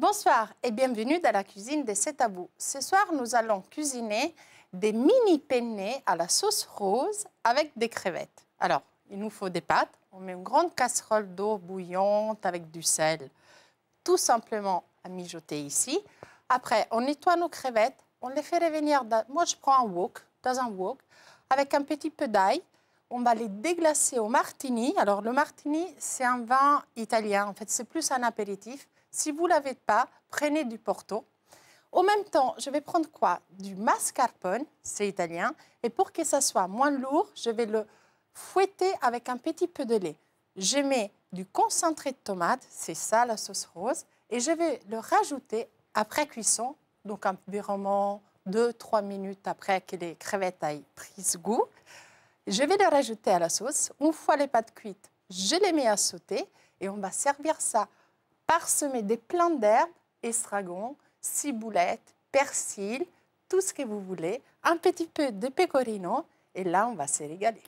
Bonsoir et bienvenue dans la cuisine de C'est Ce soir, nous allons cuisiner des mini penne à la sauce rose avec des crevettes. Alors, il nous faut des pâtes. On met une grande casserole d'eau bouillante avec du sel, tout simplement à mijoter ici. Après, on nettoie nos crevettes. On les fait revenir. Moi, je prends un wok, dans un wok, avec un petit peu d'ail on va les déglacer au martini. Alors, le martini, c'est un vin italien. En fait, c'est plus un apéritif. Si vous ne l'avez pas, prenez du Porto. Au même temps, je vais prendre quoi Du mascarpone, c'est italien. Et pour que ça soit moins lourd, je vais le fouetter avec un petit peu de lait. Je mets du concentré de tomate, c'est ça la sauce rose, et je vais le rajouter après cuisson, donc environ 2-3 minutes après que les crevettes aient pris goût. Je vais les rajouter à la sauce. Une fois les pâtes cuites, je les mets à sauter et on va servir ça parsemé des plantes d'herbes, estragon, ciboulette, persil, tout ce que vous voulez, un petit peu de pecorino et là on va se régaler.